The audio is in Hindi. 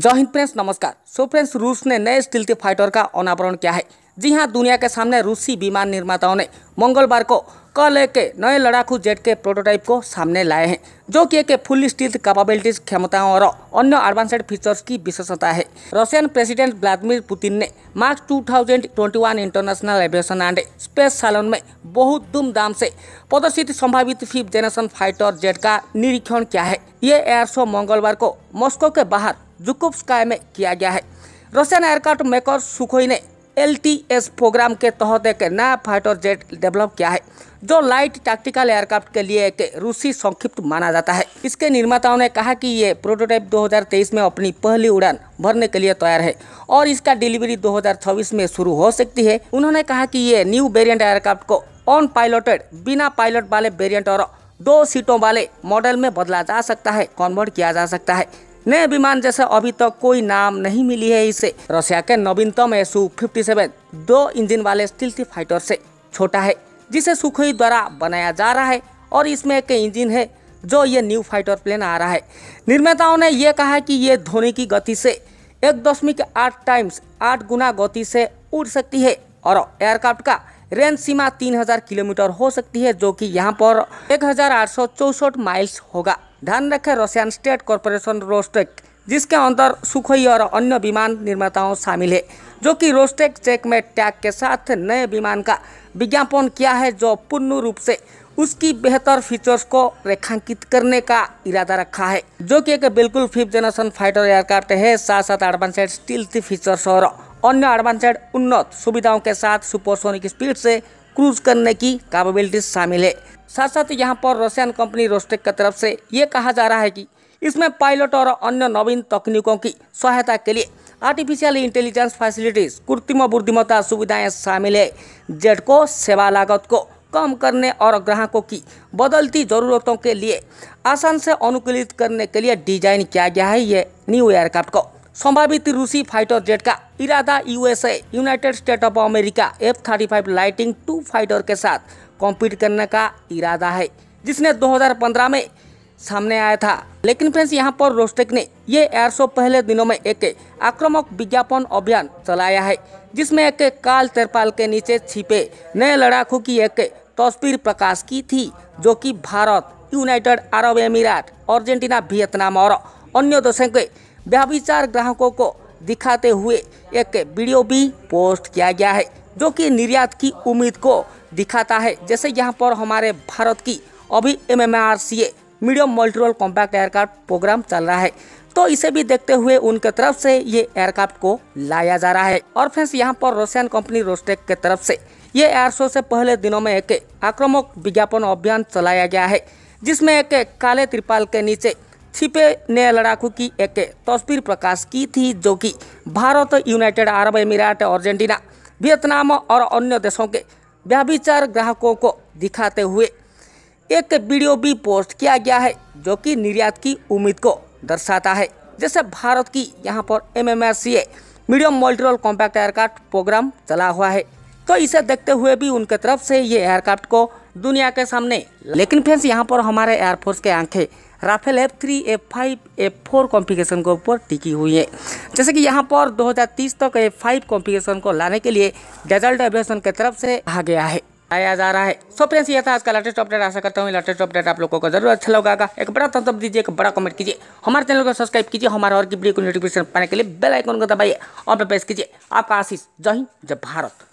जय हिंद फ्रेंड्स नमस्कार सो फ्रेंड्स रूस ने नए स्टिल्थ फाइटर का अनावरण किया है जी हाँ दुनिया के सामने रूसी विमान निर्माताओं ने मंगलवार को कल एक नए लड़ाकू जेट के प्रोटोटाइप को सामने लाए हैं जो कि एक फुल स्टील कैपेबिलिटीज क्षमताओं और अन्य एडवांस्ड फीचर्स की विशेषता है रशियन प्रेसिडेंट व्लादिमीर पुतिन ने March 2021 international aviation and space salon में बहुत धूमधाम से प्रदर्शित संभावित फिफ्थ जेनरेशन फाइटर जेट का निरीक्षण किया है ये एयर शो मंगलवार को मॉस्को के बाहर जुकुब स्काय में किया गया है रशियन एयरक्राफ्ट मेकर सुखोई ने एल प्रोग्राम के तहत एक नया फाइटर जेट डेवलप किया है जो लाइट टैक्टिकल एयरक्राफ्ट के लिए एक रूसी संक्षिप्त माना जाता है इसके निर्माताओं ने कहा कि ये प्रोटोटाइप 2023 में अपनी पहली उड़ान भरने के लिए तैयार है और इसका डिलीवरी 2026 में शुरू हो सकती है उन्होंने कहा कि ये न्यू वेरियंट एयरक्राफ्ट को ऑन पायलटेड बिना पायलट वाले वेरियंट और दो सीटों वाले मॉडल में बदला जा सकता है कॉन्वर्ट किया जा सकता है नए विमान जैसा अभी तक तो कोई नाम नहीं मिली है इसे रशिया के नवीनतम एसु फिफ्टी सेवन दो इंजन वाले स्टील्टी फाइटर से छोटा है जिसे सुखोई द्वारा बनाया जा रहा है और इसमें एक इंजन है जो ये न्यू फाइटर प्लेन आ रहा है निर्माताओं ने यह कहा कि ये ध्वनि की गति से एक दशमिक आठ टाइम्स आठ गुना गति से उड़ सकती है और एयरक्राफ्ट का रेंज सीमा 3000 किलोमीटर हो सकती है जो कि यहाँ पर एक माइल्स होगा ध्यान रखें रशियन स्टेट कॉरपोरेशन रोस्टेक जिसके अंदर सुखोई और अन्य विमान निर्माताओं शामिल है जो कि रोस्टेक चेक में टैग के साथ नए विमान का विज्ञापन किया है जो पूर्ण रूप से उसकी बेहतर फीचर्स को रेखांकित करने का इरादा रखा है जो कि एक बिल्कुल फिफ्थ जनरेशन फाइटर एयरक्राफ्ट है साथ साथ एडवांसेड स्टील्थ फीचर्स और अन्य एडवांसेड उन्नत सुविधाओं के साथ सुपरसोनिक स्पीड से क्रूज करने की कैपेबिलिटीज शामिल है साथ साथ यहाँ पर रशियन कंपनी रोस्टेक की तरफ से ये कहा जा रहा है कि इसमें पायलट और अन्य नवीन तकनीकों की सहायता के लिए आर्टिफिशियल इंटेलिजेंस फैसिलिटीज कृत्रिम बुद्धिमत्ता सुविधाएं शामिल है जेट को सेवा लागत को कम करने और ग्राहकों की बदलती ज़रूरतों के लिए आसान से अनुकूलित करने के लिए डिजाइन किया गया है ये न्यू एयरक्राफ्ट को संभावित रूसी फाइटर जेट का इरादा USA United State of America F thirty five lighting two fighter के साथ कॉम्पीट करने का इरादा है जिसने 2015 में सामने आया था लेकिन फ्रेंड्स यहां पर रोस्टेक ने ये एयर शो पहले दिनों में एक आक्रामक विज्ञापन अभियान चलाया है जिसमें एक काल तिरपाल के नीचे छिपे नए लड़ाकू की एक तस्वीर प्रकाश की थी जो कि भारत यूनाइटेड अरब अमीरात अर्जेंटीना वियतनाम और अन्य देशों के व्याचार ग्राहकों को दिखाते हुए एक वीडियो भी पोस्ट किया गया है जो कि निर्यात की उम्मीद को दिखाता है जैसे यहाँ पर हमारे भारत की अभी M M R C A medium multirole compact aircraft programme चल रहा है तो इसे भी देखते हुए उनके तरफ से ये एयरक्राफ्ट को लाया जा रहा है और फ्रेंड्स यहाँ पर रशियन कंपनी रोस्टेक के तरफ से ये एयर शो से पहले दिनों में एक आक्रामक विज्ञापन अभियान चलाया गया है जिसमें एक काले त्रिपाल के नीचे छिपे ने लड़ाकू की एक तस्वीर प्रकाश की थी जो कि भारत यूनाइटेड अरब अमीरात अर्जेंटीना वियतनाम और अन्य देशों के व्याभिचार ग्राहकों को दिखाते हुए एक वीडियो भी पोस्ट किया गया है जो कि निर्यात की उम्मीद को दर्शाता है जैसे भारत की यहाँ पर M M S C A medium multirole compact aircraft programme चला हुआ है तो इसे देखते हुए भी उनके तरफ से ये एयरक्राफ्ट को दुनिया के सामने लेकिन फ्रेंड्स यहाँ पर हमारे एयरफोर्स के आंखें Rafale F three F five F four complication के ऊपर टिकी हुई है जैसे कि यहाँ पर 2030 तक एफ फाइव कॉम्पिकेशन को लाने के लिए डेजल्ट एवियशन के तरफ से आ गया है आया जा रहा है सो फ्रेंड्स ये था आज का लेटेस्ट अपडेट आशा करता हूँ लेटेस्ट अपडेट आप लोगों को जरूर अच्छा लगा एक बड़ा तंत्र दीजिए एक बड़ा कमेंट कीजिए हमारे चैनल को सब्सक्राइब कीजिए हमारे और की वीडियो को नोटिफिकेशन पाने के लिए बेल आइकन को दबाइए और प्रेस कीजिए आपका आशीष जय हिंद जय भारत